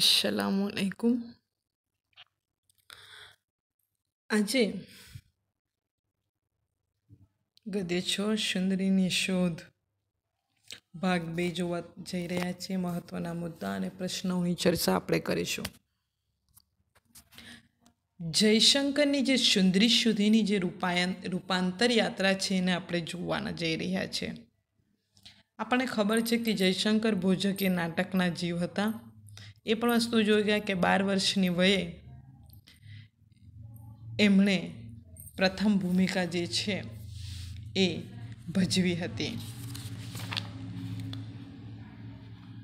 અસલામ અલૈકુમ આજે ગદે છો સુંદરીની શોધ ભાગ બે જોવા જઈ રહ્યા છે મહત્ત્વના મુદ્દા અને પ્રશ્નોની ચર્ચા આપણે કરીશું જયશંકરની જે સુંદરી સુધીની જે રૂપાયન રૂપાંતર યાત્રા છે એને આપણે જોવાના જઈ રહ્યા છે આપણને ખબર છે કે જયશંકર ભોજક એ નાટકના જીવ હતા એ પણ વસ્તુ જોઈ ગયા કે બાર વર્ષની વયે એમણે પ્રથમ ભૂમિકા જે છે એ ભજવી હતી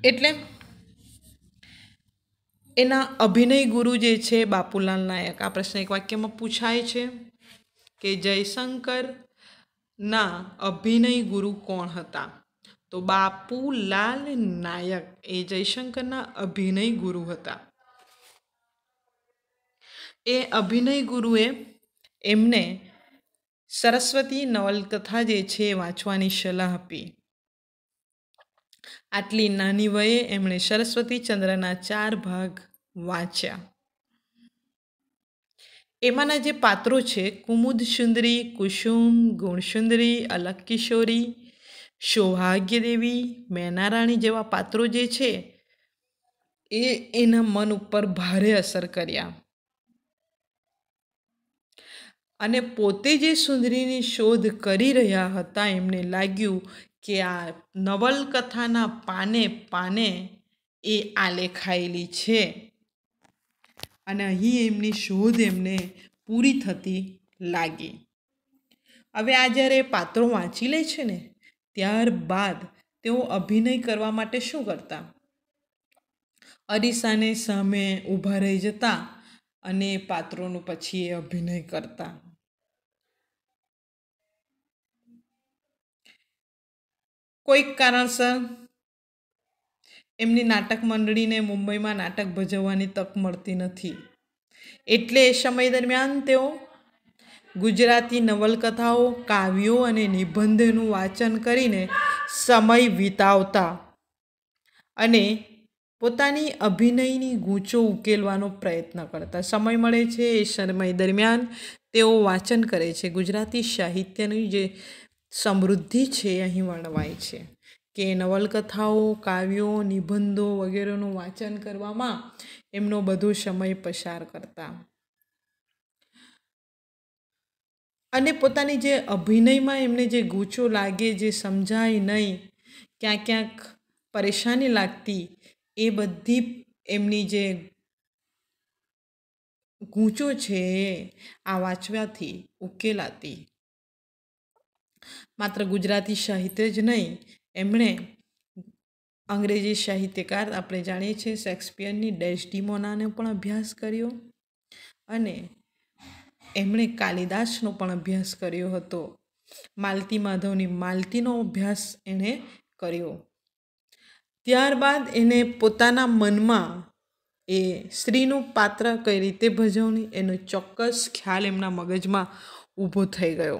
એટલે એના અભિનય ગુરુ જે છે બાપુલાલ નાયક આ પ્રશ્ન એક વાક્યમાં પૂછાય છે કે જયશંકરના અભિનય ગુરુ કોણ હતા તો બાપુલાલ નાયક એ જયશંકરના અભિનય ગુરુ હતા એ અભિનય ગુરુએ એમને સરસ્વતી નવલકથા જે છે વાંચવાની સલાહ આપી આટલી નાની વયે એમણે સરસ્વતી ચંદ્રના ચાર ભાગ વાંચ્યા એમાંના જે પાત્રો છે કુમુદ સુંદરી કુસુમ ગુણસુંદરી અલક કિશોરી સૌભાગ્યદેવી મેનારાણી જેવા પાત્રો જે છે એ એના મન ઉપર ભારે અસર કર્યા અને પોતે જે સુંદરીની શોધ કરી રહ્યા હતા એમને લાગ્યું કે આ નવલકથાના પાને પાને એ આલેખાયેલી છે અને અહીં એમની શોધ એમને પૂરી થતી લાગી હવે આ જ્યારે પાત્રો વાંચી લે છે ને ત્યારબાદ તેઓ અભિનય કરવા માટે શું કરતા અરીસાને સામે ઊભા રહી જતા અને પાત્રોનું પછી એ અભિનય કરતા કોઈક કારણસર એમની નાટક મંડળીને મુંબઈમાં નાટક ભજવવાની તક મળતી નથી એટલે એ સમય દરમિયાન તેઓ ગુજરાતી નવલકથાઓ કાવ્યો અને નિબંધનું વાંચન કરીને સમય વિતાવતા અને પોતાની અભિનયની ગૂંચો ઉકેલવાનો પ્રયત્ન કરતા સમય મળે છે એ સમય દરમિયાન તેઓ વાંચન કરે છે ગુજરાતી સાહિત્યની જે સમૃદ્ધિ છે અહીં વર્ણવાય છે કે નવલકથાઓ કાવ્યો નિબંધો વગેરેનું વાંચન કરવામાં એમનો બધો સમય પસાર કરતા અને પોતાની જે અભિનયમાં એમને જે ગૂંચો લાગે જે સમજાય નહીં ક્યાંક ક્યાંક પરેશાની લાગતી એ બધી એમની જે ગૂંચો છે આ વાંચવાથી ઉકેલાતી માત્ર ગુજરાતી સાહિત્ય જ નહીં એમણે અંગ્રેજી સાહિત્યકાર આપણે જાણીએ છીએ શેક્સપિયરની ડેશ ડિમોનાનો પણ અભ્યાસ કર્યો અને એમણે કાલિદાસનો પણ અભ્યાસ કર્યો હતો માલતી માધવની માલતીનો અભ્યાસ એણે કર્યો ત્યારબાદ એને પોતાના મનમાં એ સ્ત્રીનું પાત્ર કઈ રીતે ભજવણી એનો ચોક્કસ ખ્યાલ એમના મગજમાં ઊભો થઈ ગયો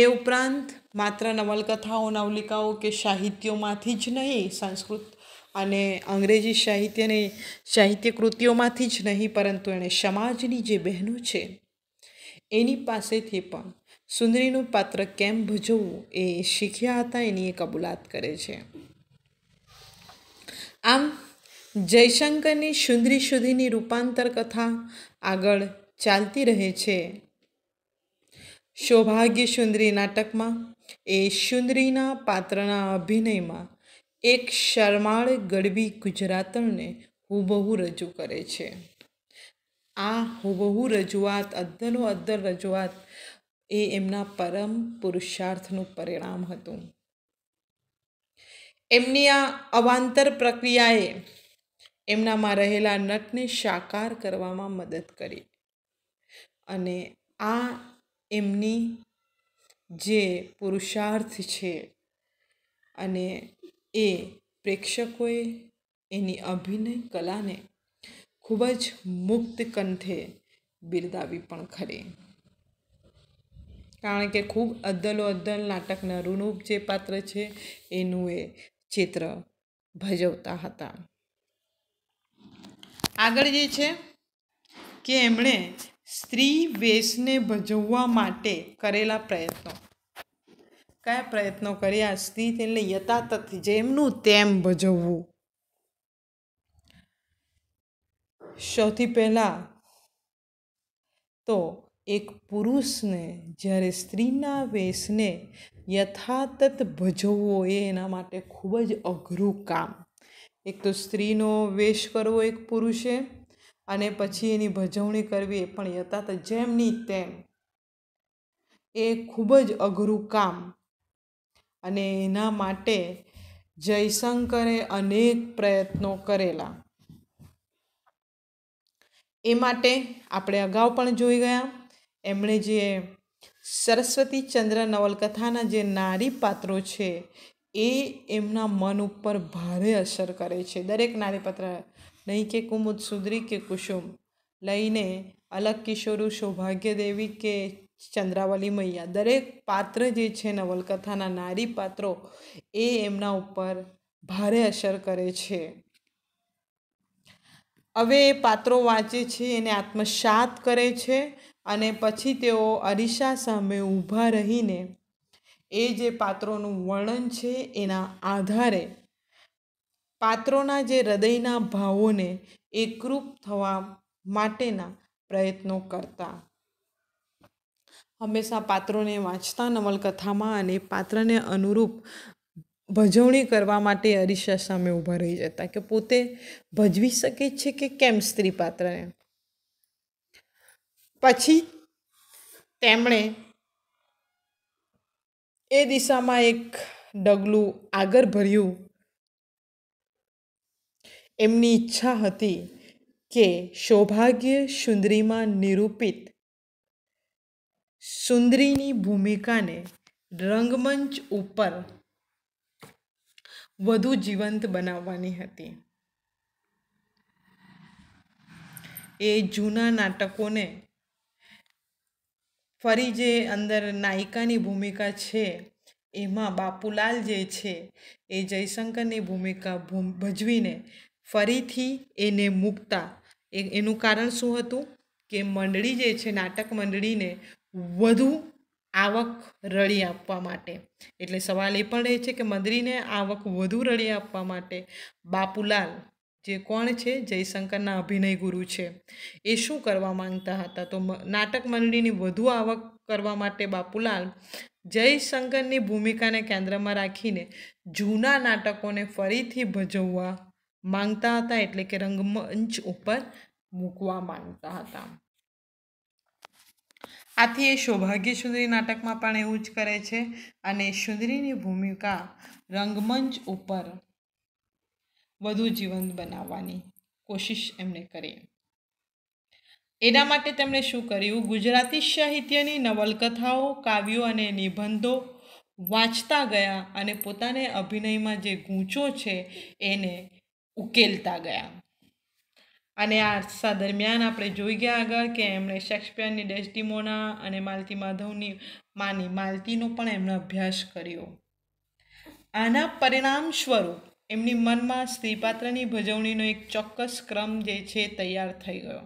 એ ઉપરાંત માત્ર નવલકથાઓ નવલિકાઓ કે સાહિત્યોમાંથી જ નહીં સંસ્કૃત અને અંગ્રેજી સાહિત્યને સાહિત્ય કૃતિઓમાંથી જ નહીં પરંતુ એણે સમાજની જે બહેનો છે એની પાસેથી પણ સુંદરીનું પાત્ર કેમ ભજવવું એ શીખ્યા હતા એની એ કબૂલાત કરે છે આમ જયશંકરની સુંદરી સુધીની રૂપાંતર કથા આગળ ચાલતી રહે છે સૌભાગ્ય સુંદરી નાટકમાં એ શુંદરીના પાત્રના અભિનયમાં એક શરમાળ ગડવી ગુજરાતણને હુબહુ રજૂ કરે છે આ હુબહુ રજૂઆત અદ્દનો અદ્દર રજૂઆત એ એમના પરમ પુરુષાર્થનું પરિણામ હતું એમની આ અવાંતર પ્રક્રિયાએ એમનામાં રહેલા નટને સાકાર કરવામાં મદદ કરી અને આ એમની જે પુરુષાર્થ છે અને એ પ્રેક્ષકોએ એની અભિનય કલાને ખૂબ જ મુક્ત કંઠે બિરદાવી પણ ખરી કારણ કે ખૂબ અદ્દલો અદ્દલ નાટકના ઋણુપ જે પાત્ર છે એનું એ ચિત્ર ભજવતા હતા આગળ જે છે કે એમણે સ્ત્રી વેશને ભજવવા માટે કરેલા પ્રયત્નો કયા પ્રયત્નો કર્યા સ્ત્રી તેને યથાતથ જેમનું તેમ ભજવવું સૌથી પહેલાં તો એક પુરુષને જ્યારે સ્ત્રીના વેશને યથાતથ ભજવવો એ એના માટે ખૂબ જ અઘરું કામ એક તો સ્ત્રીનો વેશ કરવો એક પુરુષે અને પછી એની ભજવણી કરવી એ પણ યથાર્થ જેમની તેમ એ ખૂબ જ અઘરું કામ અને એના માટે જયશંકરે અનેક પ્રયત્નો કરેલા એ માટે આપણે અગાઉ પણ જોઈ ગયા એમણે જે સરસ્વતી ચંદ્ર નવલકથાના જે નારી પાત્રો છે એ એમના મન ઉપર ભારે અસર કરે છે દરેક નારીપત્ર નહીં કે કુમુદ સુધરી કે કુસુમ લઈને અલગ કિશોરું સૌભાગ્ય દેવી કે ચંદ્રાવલી મૈયા દરેક પાત્ર જે છે નવલકથાના નારી પાત્રો એ એમના ઉપર ભારે અસર કરે છે હવે એ પાત્રો વાંચે છે એને આત્મસાત કરે છે અને પછી તેઓ અરીસા સામે ઊભા રહીને એ જે પાત્રોનું વર્ણન છે એના આધારે પાત્રોના જે હૃદયના ભાવોને એકરૂપ થવા માટેના પ્રયત્નો કરતા હંમેશા પાત્રોને વાંચતા નવલકથામાં અને પાત્રને અનુરૂપ ભજવણી કરવા માટે અરીસા સામે ઊભા રહી જતા કે પોતે ભજવી શકે છે કે કેમ સ્ત્રી પાત્રને પછી તેમણે એ દિશામાં એક ડગલું આગળ ભર્યું એમની ઈચ્છા હતી કે સૌભાગ્ય સુંદરીમાં નિરૂપિત સુંદરીની ભૂમિકાને રંગમંચ ઉપર વધુ જીવંત બનાવવાની હતી એ જૂના નાટકોને ફરી જે અંદર નાયિકાની ભૂમિકા છે એમાં બાપુલાલ જે છે એ જયશંકરની ભૂમિકા ભજવીને ફરીથી એને મૂકતા એ એનું કારણ શું હતું કે મંડળી જે છે નાટક મંડળીને વધુ આવક રળી આપવા માટે એટલે સવાલ એ પણ રહે છે કે મંદરીને આવક વધુ રળી આપવા માટે બાપુલાલ જે કોણ છે જયશંકરના અભિનય ગુરુ છે એ શું કરવા માંગતા હતા તો નાટક મંડળીની વધુ આવક કરવા માટે બાપુલાલ જયશંકરની ભૂમિકાને કેન્દ્રમાં રાખીને જૂના નાટકોને ફરીથી ભજવવા માંગતા હતા એટલે કે રંગમંચ ઉપર મૂકવા માંગતા હતા આથી એ સૌભાગ્ય સુંદરી નાટકમાં પણ એવું જ કરે છે અને સુંદરીની ભૂમિકા રંગમંચ ઉપર વધુ જીવંત બનાવવાની કોશિશ એમણે કરી એના માટે તેમણે શું કર્યું ગુજરાતી સાહિત્યની નવલકથાઓ કાવ્યો અને નિબંધો વાંચતા ગયા અને પોતાને અભિનયમાં જે ગૂંચો છે એને ઉકેલતા ગયા અને આ અરસા દરમિયાન આપણે જોઈ ગયા આગળ કે એમણે શેક્સપિયરની ડેસ્ટીમોના અને માલતી માધવની માની માલતીનો પણ એમણે અભ્યાસ કર્યો આના પરિણામ સ્વરૂપ એમની મનમાં સ્ત્રીપાત્રની ભજવણીનો એક ચોક્કસ ક્રમ જે છે તૈયાર થઈ ગયો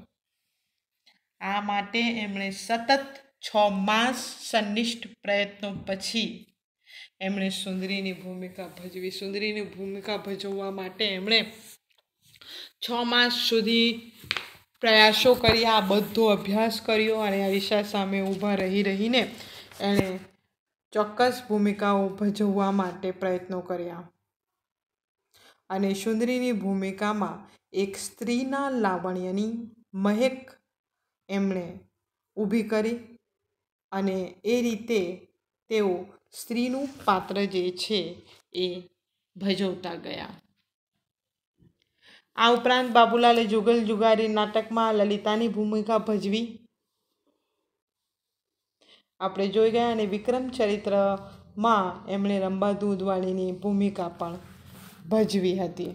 આ માટે એમણે સતત છ માસ સંનિષ્ઠ પ્રયત્નો પછી એમણે સુંદરીની ભૂમિકા ભજવી સુંદરીની ભૂમિકા ભજવવા માટે એમણે છ માસ સુધી પ્રયાસો કર્યા આ બધો અભ્યાસ કર્યો અને અરીશા સામે ઊભા રહી રહીને એણે ચોક્કસ ભૂમિકાઓ ભજવવા માટે પ્રયત્નો કર્યા અને સુંદરીની ભૂમિકામાં એક સ્ત્રીના લાવણ્યની મહેક એમણે ઊભી કરી અને એ રીતે તેઓ સ્ત્રીનું પાત્ર જે છે એ ભજવતા ગયા આ ઉપરાંત બાબુલાલે જુગલ જુગારી નાટકમાં લલિતાની ભૂમિકા ભજવી આપણે જોઈ ગયા અને વિક્રમ ચરિત્રમાં એમણે રંબા દૂધવાળીની ભૂમિકા પણ ભજવી હતી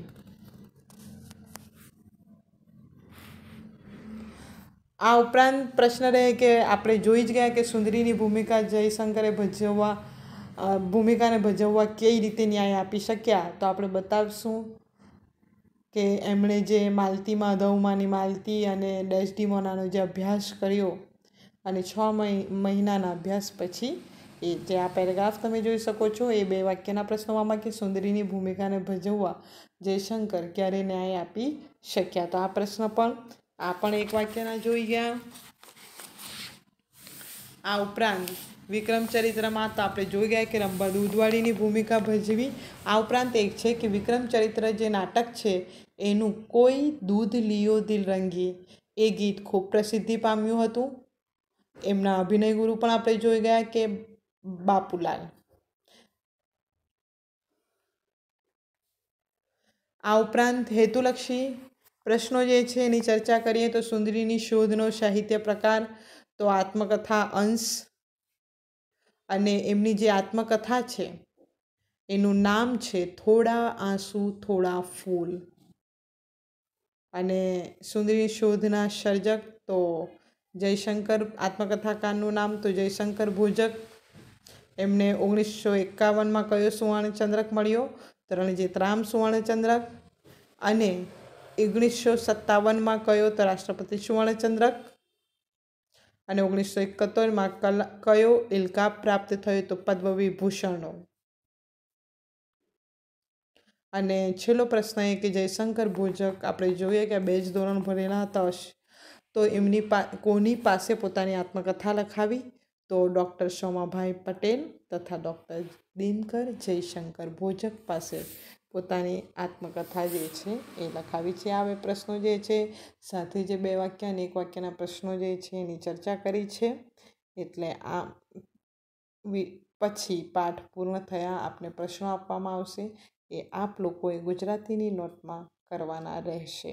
આ ઉપરાંત પ્રશ્ન રહે કે આપણે જોઈ જ ગયા કે સુંદરીની ભૂમિકા જયશંકરે ભજવવા ભૂમિકાને ભજવવા કઈ રીતે ન્યાય આપી શક્યા તો આપણે બતાવશું કે એમણે જે માલતીમાં માધવમાની માલતી અને ડેસડીમોનાનો જે અભ્યાસ કર્યો અને છ મહિનાના અભ્યાસ પછી એ જે આ પેરેગ્રાફ તમે જોઈ શકો છો એ બે વાક્યના પ્રશ્નોમાં કે સુંદરીની ભૂમિકાને ભજવવા જયશંકર ક્યારે ન્યાય આપી શક્યા તો આ પ્રશ્ન પણ આ પણ એક વાક્યના જોઈ ગયા આ ઉપરાંત વિક્રમચરિત્રમાં તો આપણે જોઈ ગયા કે રંભા દૂધવાળીની ભૂમિકા ભજવી આ ઉપરાંત એક છે કે વિક્રમચરિત્ર જે નાટક છે એનું કોઈ દૂધ લિયો દિલ રંગી એ ગીત ખૂબ પ્રસિદ્ધિ પામ્યું હતું એમના અભિનય ગુરુ પણ આપણે જોઈ ગયા કે બાપુલાલ આ ઉપરાંત હેતુલક્ષી પ્રશ્નો જે છે એની ચર્ચા કરીએ તો સુંદરીની શોધનો સાહિત્ય પ્રકાર તો આત્મકથા અંશ અને એમની જે આત્મકથા છે એનું નામ છે થોડા આંસુ થોડા ફૂલ અને સુંદરીની શોધના સર્જક તો જયશંકર આત્મકથાકારનું નામ તો જયશંકર ભોજક એમને ઓગણીસો એકાવનમાં કયો સુવર્ણચંદ્રક મળ્યો તો રણજીત રામ સુવર્ણચંદ્રક અને ઓગણીસો સત્તાવનમાં કયો તો રાષ્ટ્રપતિ સુવર્ણચંદ્રક અને ઓગણીસો એકોતેરમાં કલા કયો ઇલકાબ પ્રાપ્ત થયો તો પદ્મ વિભૂષણનો અને છેલ્લો પ્રશ્ન એ કે જયશંકર ભોજક આપણે જોઈએ કે બે જ ધોરણ ભરેલા હતા તો એમની પા કોની પાસે પોતાની આત્મકથા લખાવી તો ડૉક્ટર શોમાભાઈ પટેલ તથા ડૉક્ટર દિનકર જયશંકર ભોજક પાસે પોતાની આત્મકથા જે છે એ લખાવી છે આ બે પ્રશ્નો જે છે સાથે જે બે વાક્ય અને એક વાક્યના પ્રશ્નો જે છે એની ચર્ચા કરી છે એટલે આ પછી પાઠ પૂર્ણ થયા આપને પ્રશ્નો આપવામાં આવશે એ આપ લોકોએ ગુજરાતીની નોટમાં કરવાના રહેશે